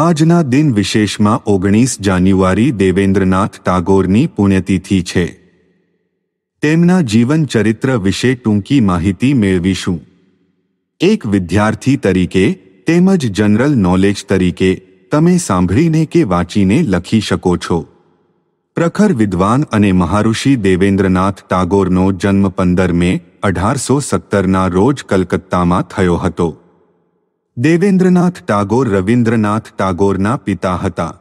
આજના દિન વિશેષમાં ઓગણીસ જાન્યુઆરી દેવેન્દ્રનાથ ટાગોરની પુણ્યતિથિ છે તેમના જીવનચરિત્ર વિશે ટૂંકી માહિતી મેળવીશું એક વિદ્યાર્થી તરીકે તેમજ જનરલ નોલેજ તરીકે તમે સાંભળીને કે વાંચીને લખી શકો છો પ્રખર વિદ્વાન અને મહાઋષિ દેવેન્દ્રનાથ ટાગોરનો જન્મ પંદર મે અઢારસો સત્તરના રોજ કલકત્તામાં થયો હતો દેવેન્દ્રનાથ ટાગોર રવિન્દ્રનાથ ટાગોરના પિતા હતા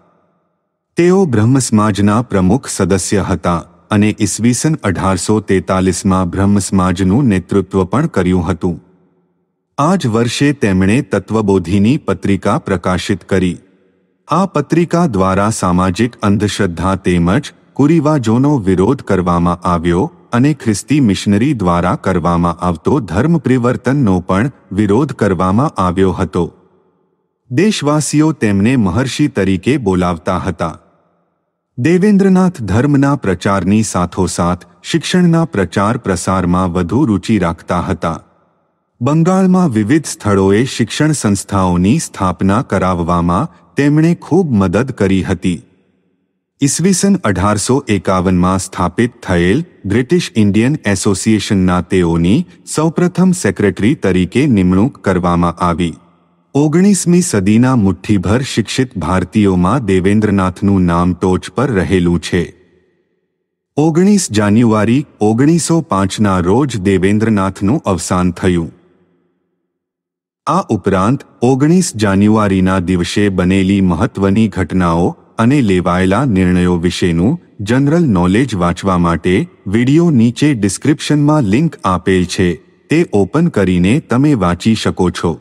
તેઓ બ્રહ્મ સમાજના પ્રમુખ સદસ્ય હતા અને ઈસવીસન અઢારસો તેતાલીસમાં બ્રહ્મ સમાજનું નેતૃત્વ પણ કર્યું હતું આ જ વર્ષે તેમણે તત્વબોધિની પત્રિકા પ્રકાશિત કરી આ પત્રિકા દ્વારા સામાજિક અંધશ્રદ્ધા તેમજ કુરિવાજોનો વિરોધ કરવામાં આવ્યો અને ખ્રિસ્તી મિશનરી દ્વારા કરવામાં આવતો ધર્મ પરિવર્તનનો પણ વિરોધ કરવામાં આવ્યો હતો દેશવાસીઓ તેમને મહર્ષિ તરીકે બોલાવતા હતા દેવેન્દ્રનાથ ધર્મના પ્રચારની સાથોસાથ શિક્ષણના પ્રચાર પ્રસારમાં વધુ રુચિ રાખતા હતા બંગાળમાં વિવિધ સ્થળોએ શિક્ષણ સંસ્થાઓની સ્થાપના કરાવવામાં તેમણે ખૂબ મદદ કરી હતી ઈસવીસન અઢારસો એકાવનમાં સ્થાપિત થયેલ બ્રિટિશ ઇન્ડિયન એસોસિએશનના તેઓની સૌપ્રથમ સેક્રેટરી તરીકે નિમણૂક કરવામાં આવી ઓગણીસમી સદીના મુઠ્ઠીભર શિક્ષિત ભારતીયોમાં દેવેન્દ્રનાથનું નામ ટોચ પર રહેલું છે ઓગણીસ જાન્યુઆરી ઓગણીસો પાંચના રોજ દેવેન્દ્રનાથનું અવસાન થયું આ ઉપરાંત ઓગણીસ જાન્યુઆરીના દિવસે બનેલી મહત્વની ઘટનાઓ અને લેવાયેલા નિર્ણયો વિશેનું જનરલ નોલેજ વાંચવા માટે વિડિયો નીચે ડિસ્ક્રિપ્શનમાં લિંક આપેલ છે તે ઓપન કરીને તમે વાંચી શકો છો